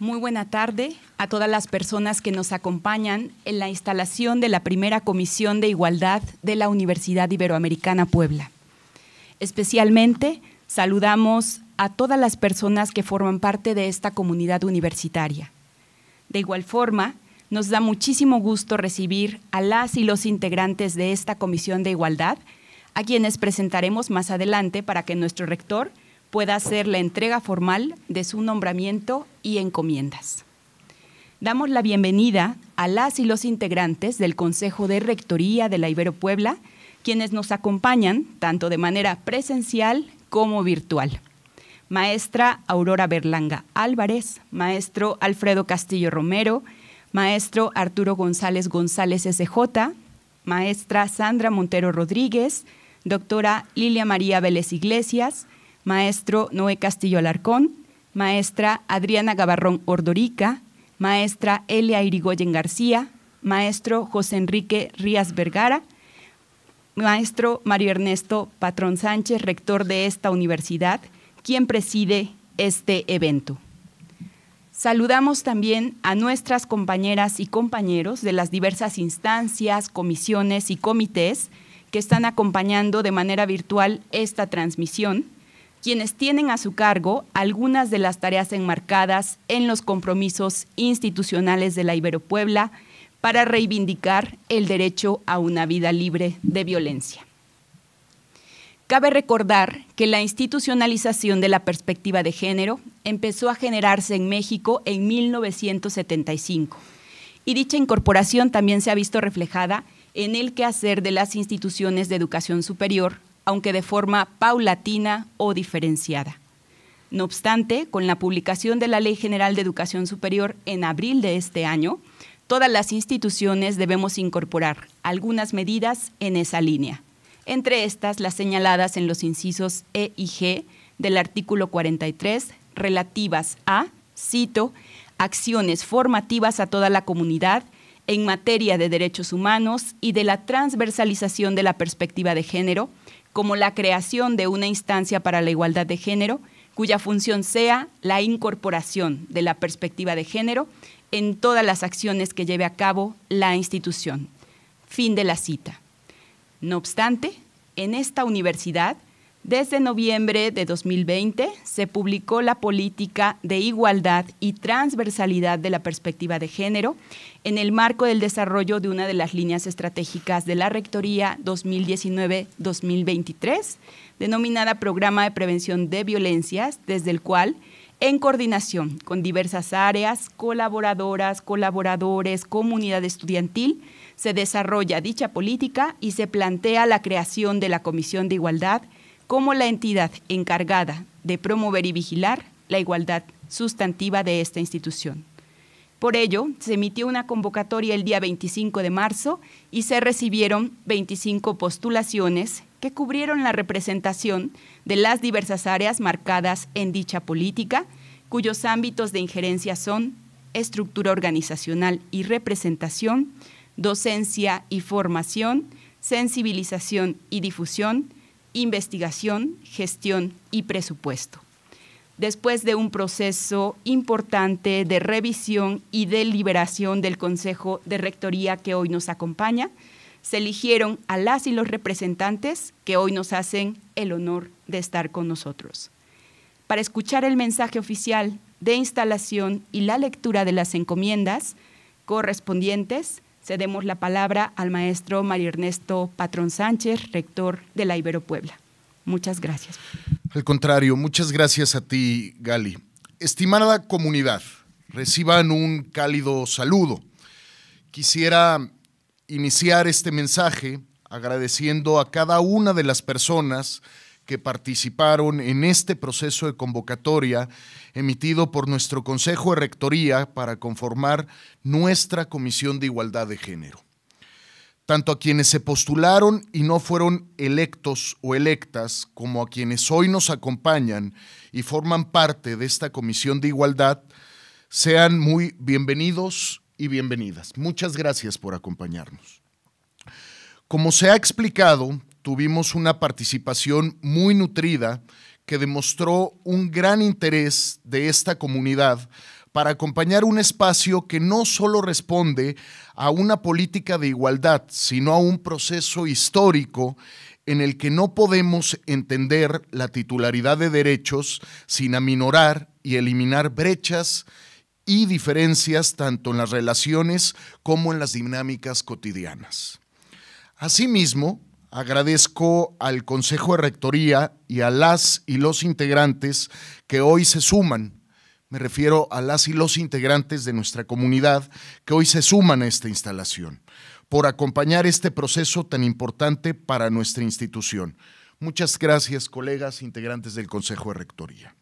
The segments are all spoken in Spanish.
Muy buena tarde a todas las personas que nos acompañan en la instalación de la primera Comisión de Igualdad de la Universidad Iberoamericana Puebla. Especialmente saludamos a todas las personas que forman parte de esta comunidad universitaria. De igual forma, nos da muchísimo gusto recibir a las y los integrantes de esta Comisión de Igualdad, a quienes presentaremos más adelante para que nuestro rector pueda hacer la entrega formal de su nombramiento y encomiendas. Damos la bienvenida a las y los integrantes del Consejo de Rectoría de la Ibero Puebla, quienes nos acompañan tanto de manera presencial como virtual. Maestra Aurora Berlanga Álvarez, maestro Alfredo Castillo Romero, maestro Arturo González González SJ, maestra Sandra Montero Rodríguez, doctora Lilia María Vélez Iglesias, maestro Noé Castillo Alarcón, maestra Adriana Gabarrón Ordorica, maestra Elia Irigoyen García, maestro José Enrique Rías Vergara, maestro Mario Ernesto Patrón Sánchez, rector de esta universidad, quien preside este evento. Saludamos también a nuestras compañeras y compañeros de las diversas instancias, comisiones y comités que están acompañando de manera virtual esta transmisión quienes tienen a su cargo algunas de las tareas enmarcadas en los compromisos institucionales de la Ibero Puebla para reivindicar el derecho a una vida libre de violencia. Cabe recordar que la institucionalización de la perspectiva de género empezó a generarse en México en 1975 y dicha incorporación también se ha visto reflejada en el quehacer de las instituciones de educación superior aunque de forma paulatina o diferenciada. No obstante, con la publicación de la Ley General de Educación Superior en abril de este año, todas las instituciones debemos incorporar algunas medidas en esa línea, entre estas las señaladas en los incisos E y G del artículo 43 relativas a, cito, acciones formativas a toda la comunidad en materia de derechos humanos y de la transversalización de la perspectiva de género como la creación de una instancia para la igualdad de género, cuya función sea la incorporación de la perspectiva de género en todas las acciones que lleve a cabo la institución. Fin de la cita. No obstante, en esta universidad desde noviembre de 2020 se publicó la política de igualdad y transversalidad de la perspectiva de género en el marco del desarrollo de una de las líneas estratégicas de la Rectoría 2019-2023, denominada Programa de Prevención de Violencias, desde el cual, en coordinación con diversas áreas, colaboradoras, colaboradores, comunidad estudiantil, se desarrolla dicha política y se plantea la creación de la Comisión de Igualdad como la entidad encargada de promover y vigilar la igualdad sustantiva de esta institución. Por ello, se emitió una convocatoria el día 25 de marzo y se recibieron 25 postulaciones que cubrieron la representación de las diversas áreas marcadas en dicha política, cuyos ámbitos de injerencia son estructura organizacional y representación, docencia y formación, sensibilización y difusión, investigación, gestión y presupuesto. Después de un proceso importante de revisión y deliberación del Consejo de Rectoría que hoy nos acompaña, se eligieron a las y los representantes que hoy nos hacen el honor de estar con nosotros. Para escuchar el mensaje oficial de instalación y la lectura de las encomiendas correspondientes, Cedemos la palabra al maestro Mario Ernesto Patrón Sánchez, rector de la Ibero Puebla. Muchas gracias. Al contrario, muchas gracias a ti, Gali. Estimada comunidad, reciban un cálido saludo. Quisiera iniciar este mensaje agradeciendo a cada una de las personas que participaron en este proceso de convocatoria emitido por nuestro Consejo de Rectoría para conformar nuestra Comisión de Igualdad de Género. Tanto a quienes se postularon y no fueron electos o electas, como a quienes hoy nos acompañan y forman parte de esta Comisión de Igualdad, sean muy bienvenidos y bienvenidas. Muchas gracias por acompañarnos. Como se ha explicado, tuvimos una participación muy nutrida que demostró un gran interés de esta comunidad para acompañar un espacio que no solo responde a una política de igualdad, sino a un proceso histórico en el que no podemos entender la titularidad de derechos sin aminorar y eliminar brechas y diferencias tanto en las relaciones como en las dinámicas cotidianas. Asimismo, Agradezco al Consejo de Rectoría y a las y los integrantes que hoy se suman, me refiero a las y los integrantes de nuestra comunidad que hoy se suman a esta instalación, por acompañar este proceso tan importante para nuestra institución. Muchas gracias, colegas integrantes del Consejo de Rectoría.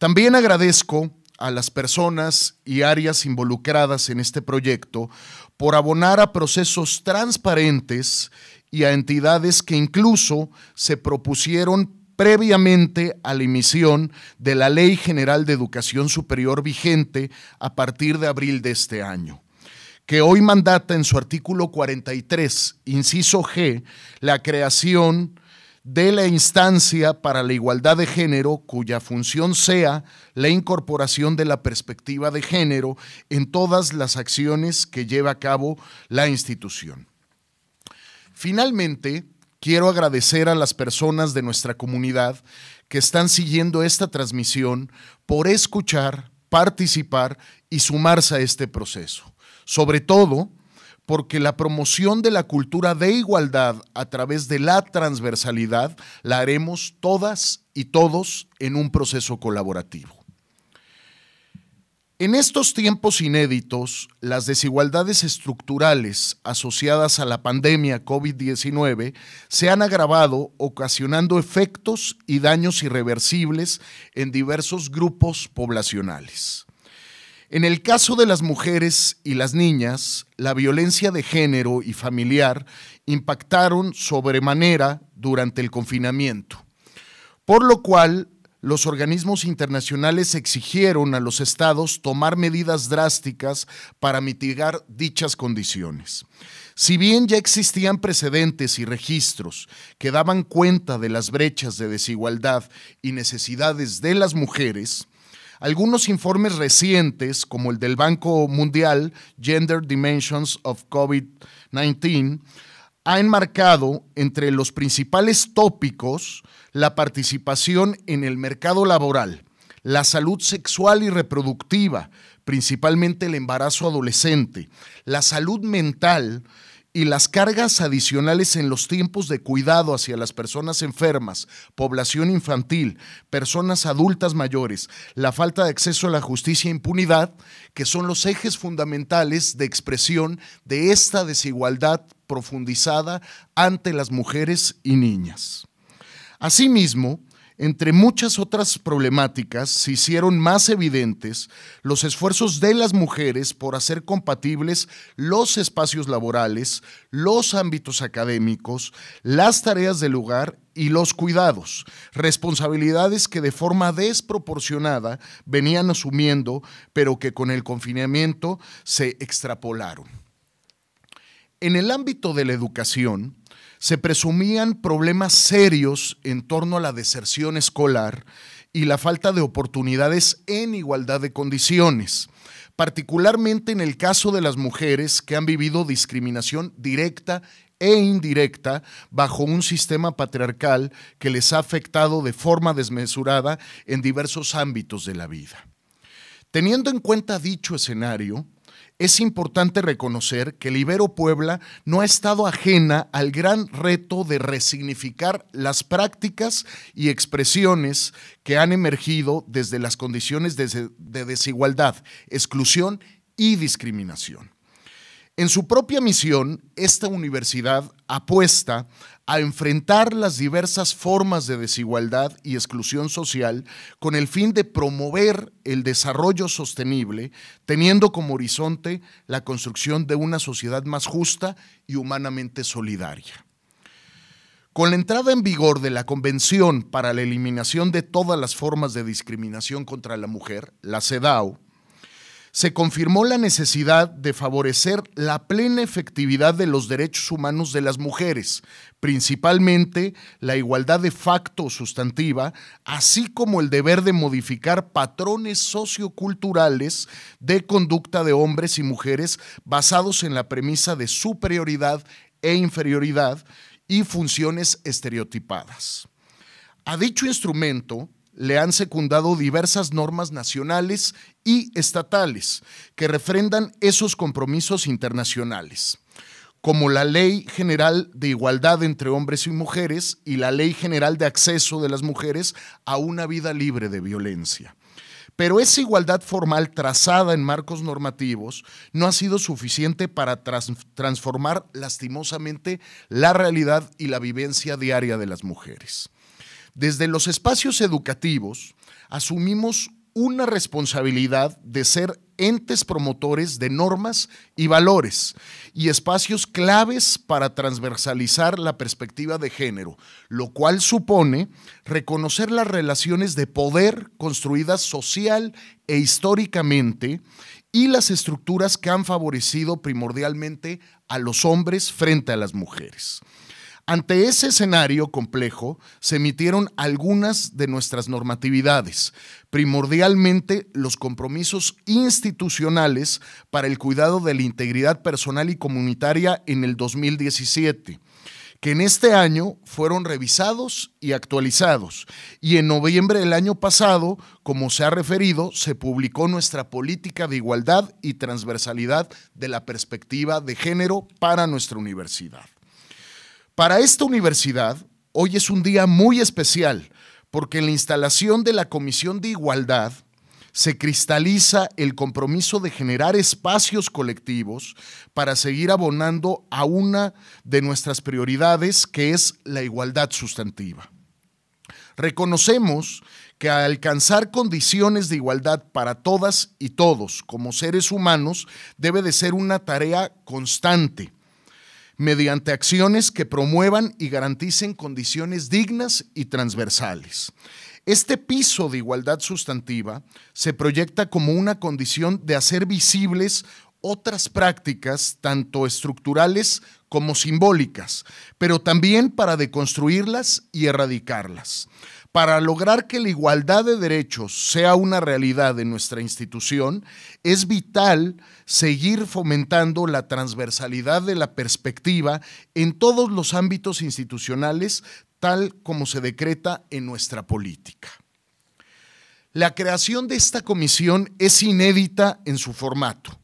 También agradezco a las personas y áreas involucradas en este proyecto por abonar a procesos transparentes y a entidades que incluso se propusieron previamente a la emisión de la Ley General de Educación Superior vigente a partir de abril de este año, que hoy mandata en su artículo 43, inciso G, la creación de la instancia para la igualdad de género cuya función sea la incorporación de la perspectiva de género en todas las acciones que lleva a cabo la institución. Finalmente, quiero agradecer a las personas de nuestra comunidad que están siguiendo esta transmisión por escuchar, participar y sumarse a este proceso. Sobre todo, porque la promoción de la cultura de igualdad a través de la transversalidad la haremos todas y todos en un proceso colaborativo. En estos tiempos inéditos, las desigualdades estructurales asociadas a la pandemia COVID-19 se han agravado, ocasionando efectos y daños irreversibles en diversos grupos poblacionales. En el caso de las mujeres y las niñas, la violencia de género y familiar impactaron sobremanera durante el confinamiento, por lo cual los organismos internacionales exigieron a los estados tomar medidas drásticas para mitigar dichas condiciones. Si bien ya existían precedentes y registros que daban cuenta de las brechas de desigualdad y necesidades de las mujeres, algunos informes recientes, como el del Banco Mundial, Gender Dimensions of COVID-19, ha enmarcado entre los principales tópicos la participación en el mercado laboral, la salud sexual y reproductiva, principalmente el embarazo adolescente, la salud mental y las cargas adicionales en los tiempos de cuidado hacia las personas enfermas, población infantil, personas adultas mayores, la falta de acceso a la justicia e impunidad, que son los ejes fundamentales de expresión de esta desigualdad profundizada ante las mujeres y niñas. Asimismo, entre muchas otras problemáticas, se hicieron más evidentes los esfuerzos de las mujeres por hacer compatibles los espacios laborales, los ámbitos académicos, las tareas del lugar y los cuidados, responsabilidades que de forma desproporcionada venían asumiendo, pero que con el confinamiento se extrapolaron. En el ámbito de la educación, se presumían problemas serios en torno a la deserción escolar y la falta de oportunidades en igualdad de condiciones, particularmente en el caso de las mujeres que han vivido discriminación directa e indirecta bajo un sistema patriarcal que les ha afectado de forma desmesurada en diversos ámbitos de la vida. Teniendo en cuenta dicho escenario, es importante reconocer que Libero Puebla no ha estado ajena al gran reto de resignificar las prácticas y expresiones que han emergido desde las condiciones de desigualdad, exclusión y discriminación. En su propia misión, esta universidad apuesta a enfrentar las diversas formas de desigualdad y exclusión social con el fin de promover el desarrollo sostenible, teniendo como horizonte la construcción de una sociedad más justa y humanamente solidaria. Con la entrada en vigor de la Convención para la Eliminación de Todas las Formas de Discriminación contra la Mujer, la CEDAW, se confirmó la necesidad de favorecer la plena efectividad de los derechos humanos de las mujeres, principalmente la igualdad de facto sustantiva, así como el deber de modificar patrones socioculturales de conducta de hombres y mujeres basados en la premisa de superioridad e inferioridad y funciones estereotipadas. A dicho instrumento le han secundado diversas normas nacionales y estatales que refrendan esos compromisos internacionales como la Ley General de Igualdad entre Hombres y Mujeres y la Ley General de Acceso de las Mujeres a una vida libre de violencia. Pero esa igualdad formal trazada en marcos normativos no ha sido suficiente para transformar lastimosamente la realidad y la vivencia diaria de las mujeres. Desde los espacios educativos asumimos una responsabilidad de ser entes promotores de normas y valores y espacios claves para transversalizar la perspectiva de género, lo cual supone reconocer las relaciones de poder construidas social e históricamente y las estructuras que han favorecido primordialmente a los hombres frente a las mujeres. Ante ese escenario complejo, se emitieron algunas de nuestras normatividades, primordialmente los compromisos institucionales para el cuidado de la integridad personal y comunitaria en el 2017 que en este año fueron revisados y actualizados. Y en noviembre del año pasado, como se ha referido, se publicó nuestra política de igualdad y transversalidad de la perspectiva de género para nuestra universidad. Para esta universidad, hoy es un día muy especial porque en la instalación de la Comisión de Igualdad se cristaliza el compromiso de generar espacios colectivos para seguir abonando a una de nuestras prioridades, que es la igualdad sustantiva. Reconocemos que alcanzar condiciones de igualdad para todas y todos como seres humanos debe de ser una tarea constante mediante acciones que promuevan y garanticen condiciones dignas y transversales. Este piso de igualdad sustantiva se proyecta como una condición de hacer visibles otras prácticas, tanto estructurales como simbólicas, pero también para deconstruirlas y erradicarlas. Para lograr que la igualdad de derechos sea una realidad en nuestra institución, es vital seguir fomentando la transversalidad de la perspectiva en todos los ámbitos institucionales, tal como se decreta en nuestra política. La creación de esta comisión es inédita en su formato,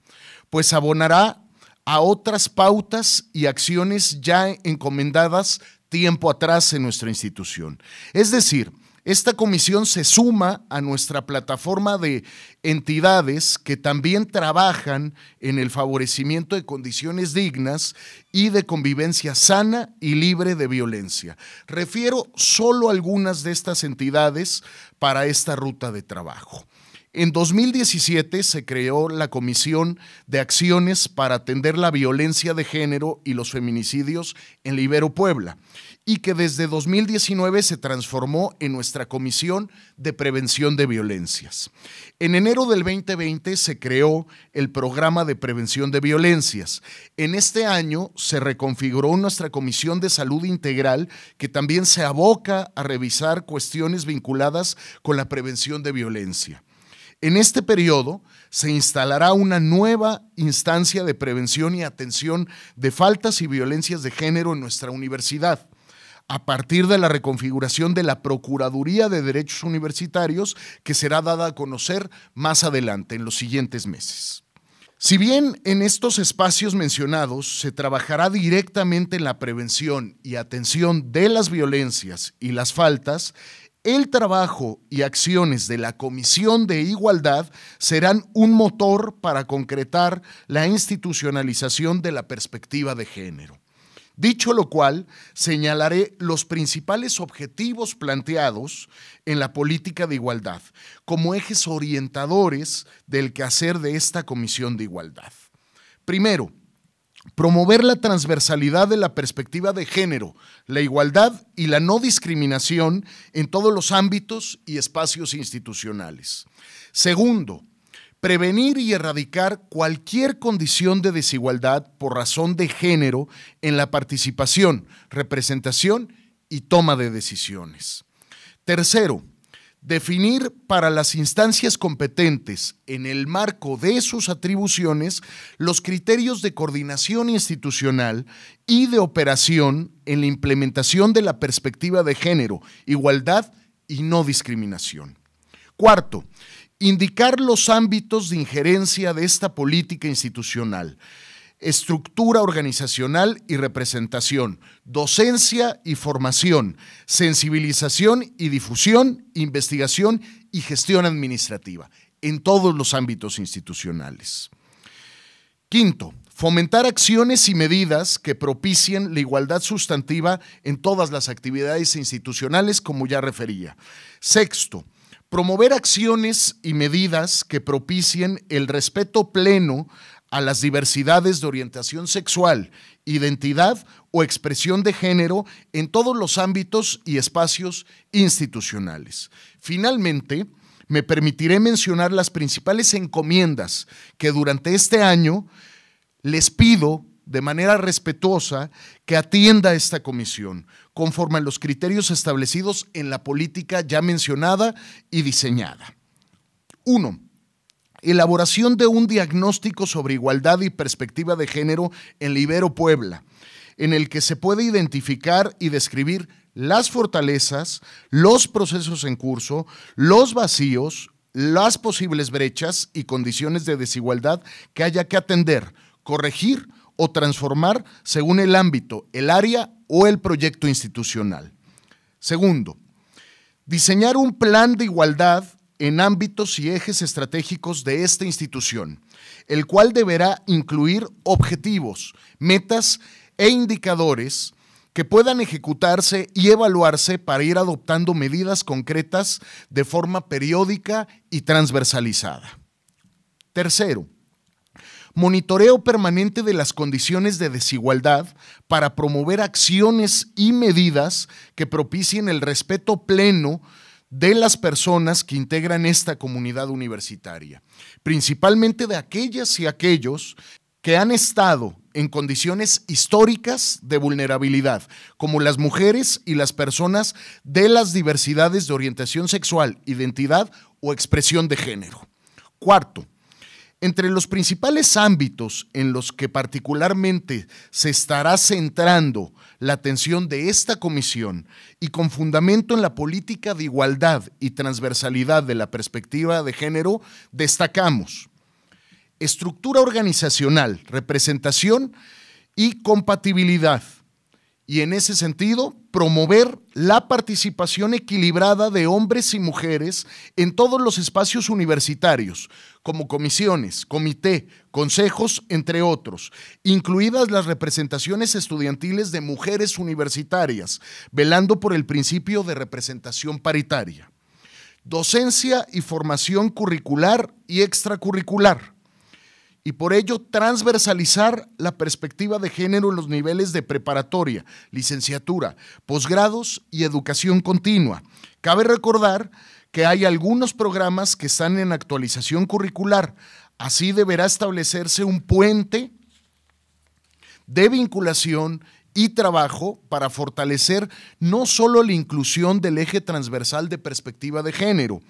pues abonará a otras pautas y acciones ya encomendadas tiempo atrás en nuestra institución. Es decir, esta comisión se suma a nuestra plataforma de entidades que también trabajan en el favorecimiento de condiciones dignas y de convivencia sana y libre de violencia. Refiero solo algunas de estas entidades para esta ruta de trabajo. En 2017 se creó la Comisión de Acciones para atender la violencia de género y los feminicidios en Libero Puebla y que desde 2019 se transformó en nuestra Comisión de Prevención de Violencias. En enero del 2020 se creó el Programa de Prevención de Violencias. En este año se reconfiguró nuestra Comisión de Salud Integral, que también se aboca a revisar cuestiones vinculadas con la prevención de violencia. En este periodo se instalará una nueva instancia de prevención y atención de faltas y violencias de género en nuestra universidad. A partir de la reconfiguración de la Procuraduría de Derechos Universitarios, que será dada a conocer más adelante, en los siguientes meses. Si bien en estos espacios mencionados se trabajará directamente en la prevención y atención de las violencias y las faltas, el trabajo y acciones de la Comisión de Igualdad serán un motor para concretar la institucionalización de la perspectiva de género. Dicho lo cual, señalaré los principales objetivos planteados en la política de igualdad como ejes orientadores del quehacer de esta Comisión de Igualdad. Primero, promover la transversalidad de la perspectiva de género, la igualdad y la no discriminación en todos los ámbitos y espacios institucionales. Segundo, prevenir y erradicar cualquier condición de desigualdad por razón de género en la participación, representación y toma de decisiones. Tercero, definir para las instancias competentes, en el marco de sus atribuciones, los criterios de coordinación institucional y de operación en la implementación de la perspectiva de género, igualdad y no discriminación. Cuarto, indicar los ámbitos de injerencia de esta política institucional estructura organizacional y representación, docencia y formación, sensibilización y difusión, investigación y gestión administrativa, en todos los ámbitos institucionales. Quinto, fomentar acciones y medidas que propicien la igualdad sustantiva en todas las actividades institucionales, como ya refería. Sexto, promover acciones y medidas que propicien el respeto pleno a las diversidades de orientación sexual, identidad o expresión de género en todos los ámbitos y espacios institucionales. Finalmente, me permitiré mencionar las principales encomiendas que durante este año les pido de manera respetuosa que atienda esta comisión, conforme a los criterios establecidos en la política ya mencionada y diseñada. Uno, elaboración de un diagnóstico sobre igualdad y perspectiva de género en Libero Puebla, en el que se puede identificar y describir las fortalezas, los procesos en curso, los vacíos, las posibles brechas y condiciones de desigualdad que haya que atender, corregir o transformar según el ámbito, el área o el proyecto institucional. Segundo, diseñar un plan de igualdad en ámbitos y ejes estratégicos de esta institución, el cual deberá incluir objetivos, metas e indicadores que puedan ejecutarse y evaluarse para ir adoptando medidas concretas de forma periódica y transversalizada. Tercero, monitoreo permanente de las condiciones de desigualdad para promover acciones y medidas que propicien el respeto pleno de las personas que integran esta comunidad universitaria, principalmente de aquellas y aquellos que han estado en condiciones históricas de vulnerabilidad, como las mujeres y las personas de las diversidades de orientación sexual, identidad o expresión de género. Cuarto, entre los principales ámbitos en los que particularmente se estará centrando la atención de esta comisión y con fundamento en la política de igualdad y transversalidad de la perspectiva de género, destacamos estructura organizacional, representación y compatibilidad y en ese sentido promover la participación equilibrada de hombres y mujeres en todos los espacios universitarios, como comisiones, comité, consejos, entre otros, incluidas las representaciones estudiantiles de mujeres universitarias, velando por el principio de representación paritaria. Docencia y formación curricular y extracurricular y por ello transversalizar la perspectiva de género en los niveles de preparatoria, licenciatura, posgrados y educación continua. Cabe recordar que hay algunos programas que están en actualización curricular. Así deberá establecerse un puente de vinculación y trabajo para fortalecer no solo la inclusión del eje transversal de perspectiva de género,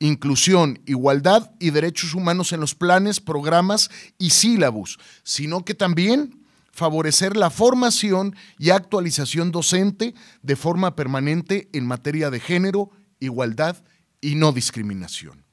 inclusión, igualdad y derechos humanos en los planes, programas y sílabos, sino que también favorecer la formación y actualización docente de forma permanente en materia de género, igualdad y no discriminación.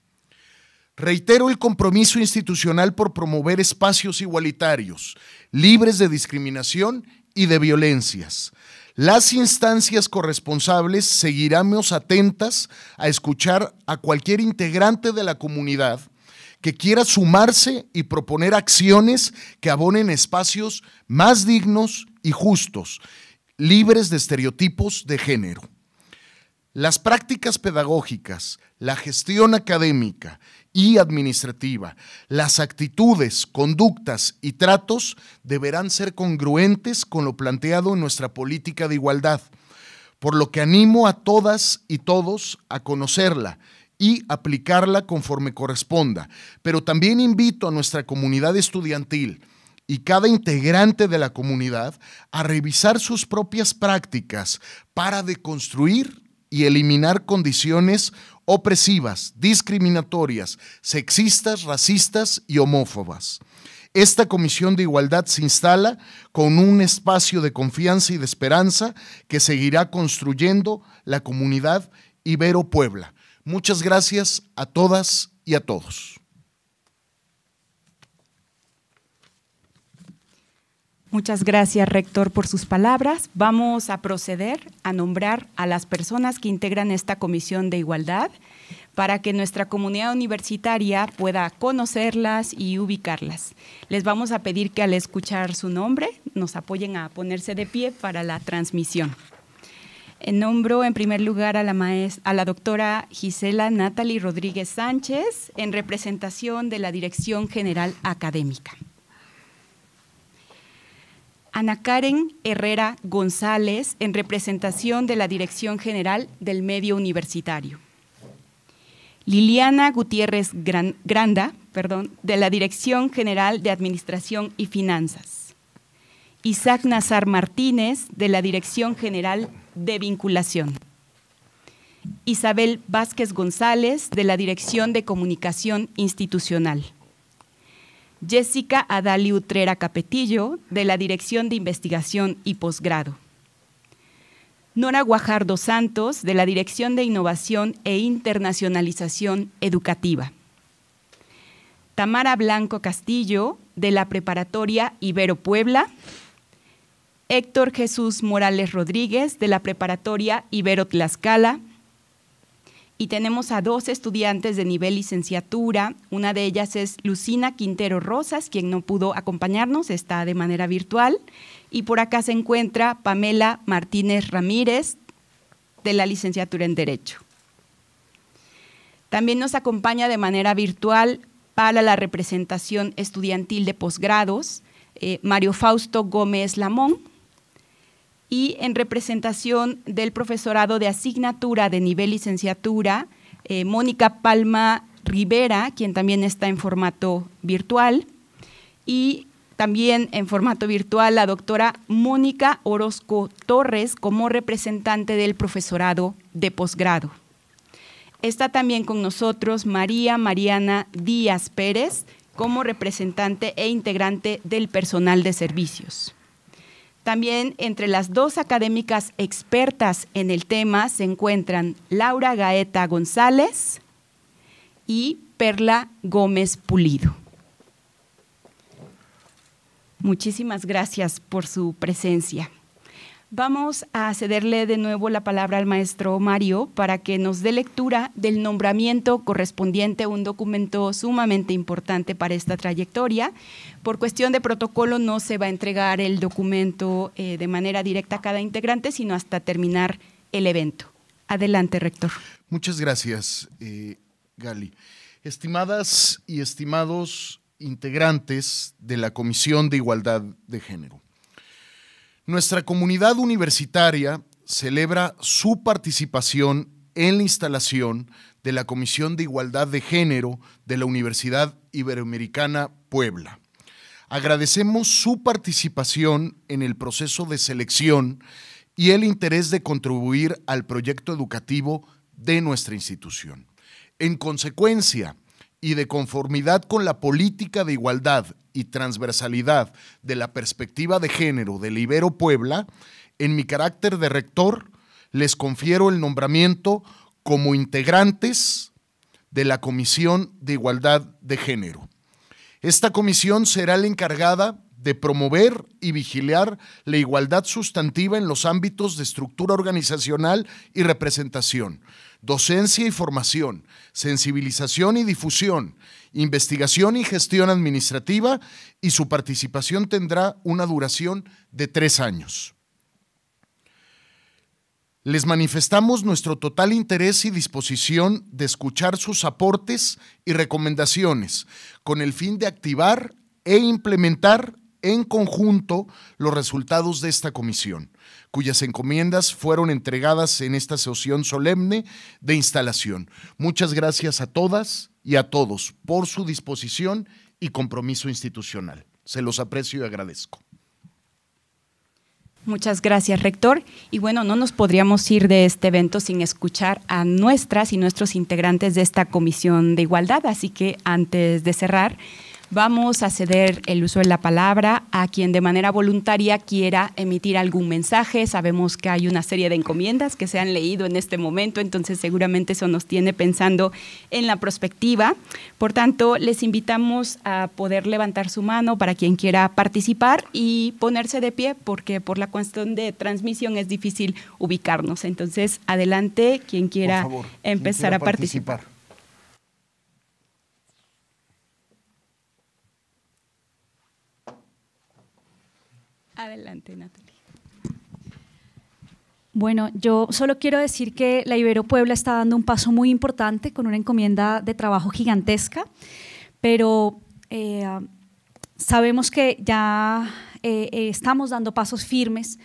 Reitero el compromiso institucional por promover espacios igualitarios, libres de discriminación y de violencias, las instancias corresponsables seguiremos atentas a escuchar a cualquier integrante de la comunidad que quiera sumarse y proponer acciones que abonen espacios más dignos y justos, libres de estereotipos de género. Las prácticas pedagógicas, la gestión académica y administrativa. Las actitudes, conductas y tratos deberán ser congruentes con lo planteado en nuestra política de igualdad, por lo que animo a todas y todos a conocerla y aplicarla conforme corresponda. Pero también invito a nuestra comunidad estudiantil y cada integrante de la comunidad a revisar sus propias prácticas para deconstruir y eliminar condiciones opresivas, discriminatorias, sexistas, racistas y homófobas. Esta Comisión de Igualdad se instala con un espacio de confianza y de esperanza que seguirá construyendo la comunidad Ibero Puebla. Muchas gracias a todas y a todos. Muchas gracias, rector, por sus palabras. Vamos a proceder a nombrar a las personas que integran esta Comisión de Igualdad para que nuestra comunidad universitaria pueda conocerlas y ubicarlas. Les vamos a pedir que al escuchar su nombre nos apoyen a ponerse de pie para la transmisión. En eh, Nombro en primer lugar a la, a la doctora Gisela Natalie Rodríguez Sánchez en representación de la Dirección General Académica. Ana Karen Herrera González, en representación de la Dirección General del Medio Universitario. Liliana Gutiérrez Granda, perdón, de la Dirección General de Administración y Finanzas. Isaac Nazar Martínez, de la Dirección General de Vinculación. Isabel Vázquez González, de la Dirección de Comunicación Institucional. Jessica Adali Utrera Capetillo, de la Dirección de Investigación y Posgrado. Nora Guajardo Santos, de la Dirección de Innovación e Internacionalización Educativa. Tamara Blanco Castillo, de la Preparatoria Ibero Puebla. Héctor Jesús Morales Rodríguez, de la Preparatoria Ibero Tlaxcala y tenemos a dos estudiantes de nivel licenciatura. Una de ellas es Lucina Quintero Rosas, quien no pudo acompañarnos, está de manera virtual. Y por acá se encuentra Pamela Martínez Ramírez, de la licenciatura en Derecho. También nos acompaña de manera virtual para la representación estudiantil de posgrados eh, Mario Fausto Gómez Lamón, y en representación del profesorado de asignatura de nivel licenciatura, eh, Mónica Palma Rivera, quien también está en formato virtual, y también en formato virtual la doctora Mónica Orozco Torres como representante del profesorado de posgrado. Está también con nosotros María Mariana Díaz Pérez como representante e integrante del personal de servicios. También entre las dos académicas expertas en el tema se encuentran Laura Gaeta González y Perla Gómez Pulido. Muchísimas gracias por su presencia. Vamos a cederle de nuevo la palabra al maestro Mario para que nos dé lectura del nombramiento correspondiente a un documento sumamente importante para esta trayectoria. Por cuestión de protocolo no se va a entregar el documento eh, de manera directa a cada integrante, sino hasta terminar el evento. Adelante, rector. Muchas gracias, eh, Gali. Estimadas y estimados integrantes de la Comisión de Igualdad de Género. Nuestra comunidad universitaria celebra su participación en la instalación de la Comisión de Igualdad de Género de la Universidad Iberoamericana Puebla. Agradecemos su participación en el proceso de selección y el interés de contribuir al proyecto educativo de nuestra institución. En consecuencia, y de conformidad con la política de igualdad y transversalidad de la perspectiva de género del Ibero Puebla, en mi carácter de rector les confiero el nombramiento como integrantes de la Comisión de Igualdad de Género. Esta comisión será la encargada de promover y vigilar la igualdad sustantiva en los ámbitos de estructura organizacional y representación, docencia y formación, sensibilización y difusión, investigación y gestión administrativa y su participación tendrá una duración de tres años. Les manifestamos nuestro total interés y disposición de escuchar sus aportes y recomendaciones con el fin de activar e implementar en conjunto los resultados de esta comisión, cuyas encomiendas fueron entregadas en esta sesión solemne de instalación. Muchas gracias a todas y a todos por su disposición y compromiso institucional. Se los aprecio y agradezco. Muchas gracias, rector. Y bueno, no nos podríamos ir de este evento sin escuchar a nuestras y nuestros integrantes de esta Comisión de Igualdad. Así que antes de cerrar, Vamos a ceder el uso de la palabra a quien de manera voluntaria quiera emitir algún mensaje. Sabemos que hay una serie de encomiendas que se han leído en este momento, entonces seguramente eso nos tiene pensando en la prospectiva. Por tanto, les invitamos a poder levantar su mano para quien quiera participar y ponerse de pie, porque por la cuestión de transmisión es difícil ubicarnos. Entonces, adelante quien quiera empezar a participar. Adelante, Natalia. Bueno, yo solo quiero decir que la Ibero Puebla está dando un paso muy importante con una encomienda de trabajo gigantesca, pero eh, sabemos que ya eh, eh, estamos dando pasos firmes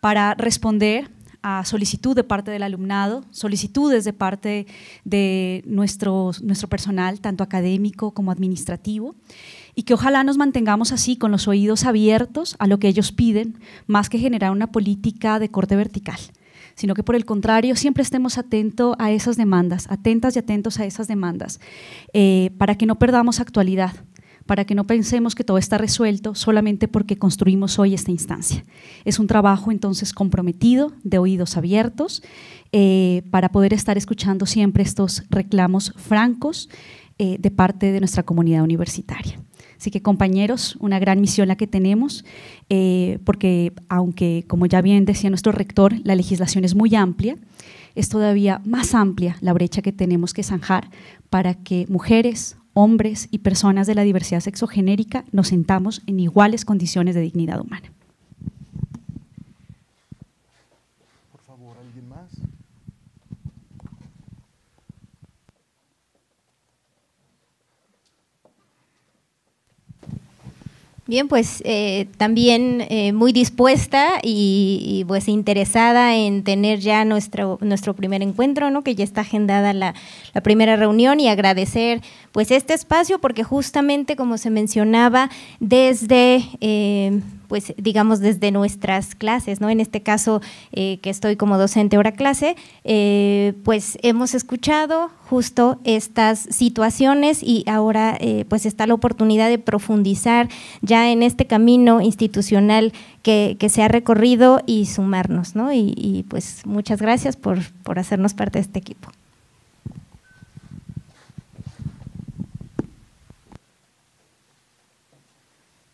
para responder a solicitud de parte del alumnado, solicitudes de parte de nuestro, nuestro personal, tanto académico como administrativo, y que ojalá nos mantengamos así con los oídos abiertos a lo que ellos piden, más que generar una política de corte vertical sino que por el contrario siempre estemos atentos a esas demandas, atentas y atentos a esas demandas, eh, para que no perdamos actualidad, para que no pensemos que todo está resuelto solamente porque construimos hoy esta instancia. Es un trabajo entonces comprometido, de oídos abiertos, eh, para poder estar escuchando siempre estos reclamos francos eh, de parte de nuestra comunidad universitaria. Así que compañeros, una gran misión la que tenemos, eh, porque aunque, como ya bien decía nuestro rector, la legislación es muy amplia, es todavía más amplia la brecha que tenemos que zanjar para que mujeres, hombres y personas de la diversidad sexogenérica nos sentamos en iguales condiciones de dignidad humana. Bien, pues eh, también eh, muy dispuesta y, pues interesada en tener ya nuestro, nuestro primer encuentro, ¿no? que ya está agendada la, la, primera reunión y agradecer pues este espacio porque justamente como se mencionaba desde eh, pues digamos desde nuestras clases, ¿no? En este caso, eh, que estoy como docente hora clase, eh, pues hemos escuchado justo estas situaciones y ahora eh, pues está la oportunidad de profundizar ya en este camino institucional que, se ha recorrido y sumarnos, ¿no? Y, pues muchas gracias por, por hacernos parte de este equipo.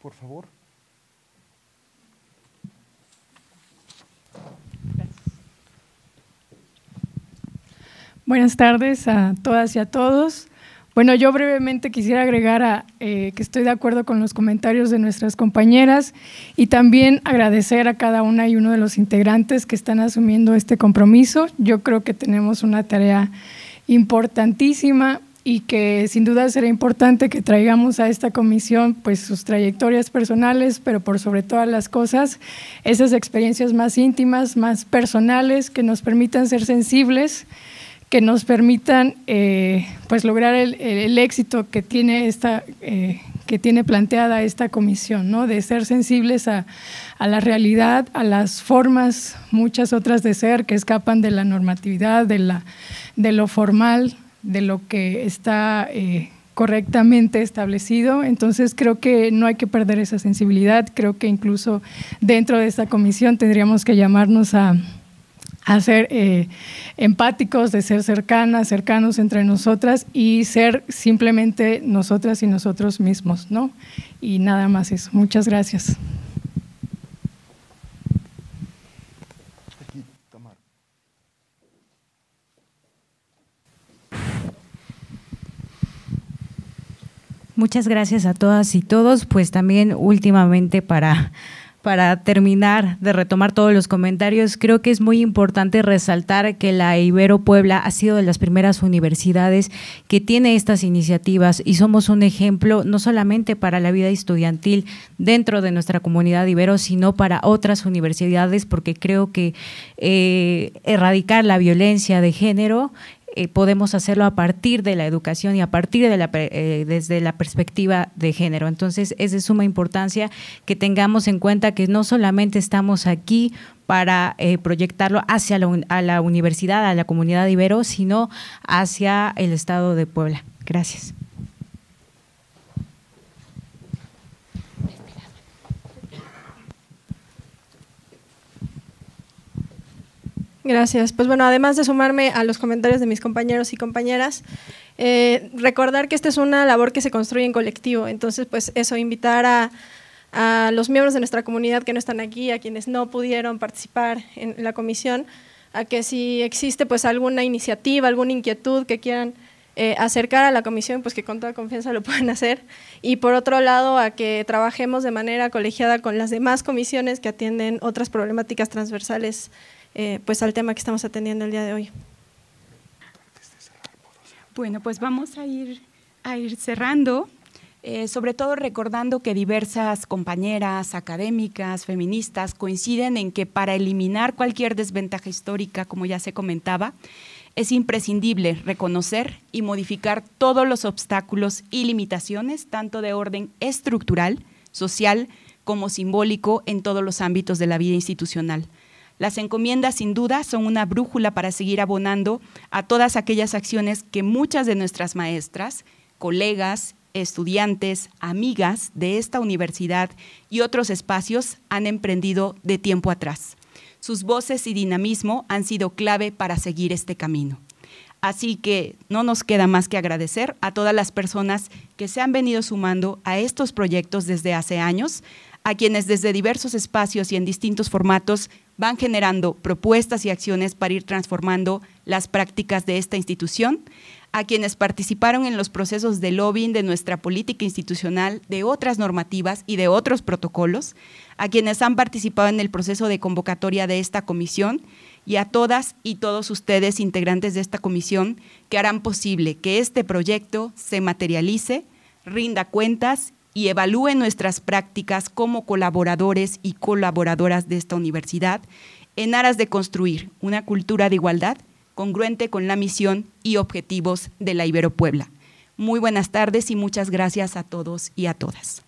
Por favor. Buenas tardes a todas y a todos. Bueno, yo brevemente quisiera agregar eh, que estoy de acuerdo con los comentarios de nuestras compañeras y también agradecer a cada una y uno de los integrantes que están asumiendo este compromiso. Yo creo que tenemos una tarea importantísima y que sin duda será importante que traigamos a esta comisión pues sus trayectorias personales, pero por sobre todas las cosas, esas experiencias más íntimas, más personales, que nos permitan ser sensibles que nos permitan eh, pues lograr el, éxito que tiene esta eh, que tiene planteada esta comisión, ¿no? de ser sensibles a, a, la realidad, a las formas, muchas otras de ser que escapan de la normatividad, de, la, de lo formal, de lo que está eh, correctamente establecido. Entonces creo que no hay que perder esa sensibilidad, creo que incluso dentro de esta comisión tendríamos que llamarnos a, a ser eh, empáticos, de ser cercanas, cercanos entre nosotras y ser simplemente nosotras y nosotros mismos, ¿no? Y nada más eso. Muchas gracias. Muchas gracias a todas y todos, pues también últimamente para para terminar de retomar todos los comentarios, creo que es muy importante resaltar que la Ibero Puebla ha sido de las primeras universidades que tiene estas iniciativas y somos un ejemplo no solamente para la vida estudiantil dentro de nuestra comunidad Ibero, sino para otras universidades, porque creo que eh, erradicar la violencia de género eh, podemos hacerlo a partir de la educación y a partir de la, eh, desde la perspectiva de género. Entonces es de suma importancia que tengamos en cuenta que no solamente estamos aquí para eh, proyectarlo hacia a la universidad, a la comunidad de Ibero, sino hacia el Estado de Puebla. Gracias. Gracias. Pues bueno, además de sumarme a los comentarios de mis compañeros y compañeras, eh, recordar que esta es una labor que se construye en colectivo. Entonces, pues eso, invitar a, los miembros de nuestra comunidad que no están aquí, a quienes no pudieron participar en la comisión, a que si existe pues alguna iniciativa, alguna inquietud que quieran eh, acercar a la comisión, pues que con toda confianza lo puedan hacer. Y por otro lado, a que trabajemos de manera colegiada con las demás comisiones que atienden otras problemáticas transversales eh, pues al tema que estamos atendiendo el día de hoy. Bueno, pues vamos a ir, a ir cerrando. Eh, sobre todo recordando que diversas compañeras académicas, feministas, coinciden en que para eliminar cualquier desventaja histórica, como ya se comentaba, es imprescindible reconocer y modificar todos los obstáculos y limitaciones, tanto de orden estructural, social, como simbólico en todos los ámbitos de la vida institucional. Las encomiendas sin duda son una brújula para seguir abonando a todas aquellas acciones que muchas de nuestras maestras, colegas, estudiantes, amigas de esta universidad y otros espacios han emprendido de tiempo atrás. Sus voces y dinamismo han sido clave para seguir este camino. Así que no nos queda más que agradecer a todas las personas que se han venido sumando a estos proyectos desde hace años, a quienes desde diversos espacios y en distintos formatos van generando propuestas y acciones para ir transformando las prácticas de esta institución, a quienes participaron en los procesos de lobbying de nuestra política institucional, de otras normativas y de otros protocolos, a quienes han participado en el proceso de convocatoria de esta comisión y a todas y todos ustedes integrantes de esta comisión que harán posible que este proyecto se materialice, rinda cuentas y evalúe nuestras prácticas como colaboradores y colaboradoras de esta universidad en aras de construir una cultura de igualdad congruente con la misión y objetivos de la Ibero Puebla. Muy buenas tardes y muchas gracias a todos y a todas.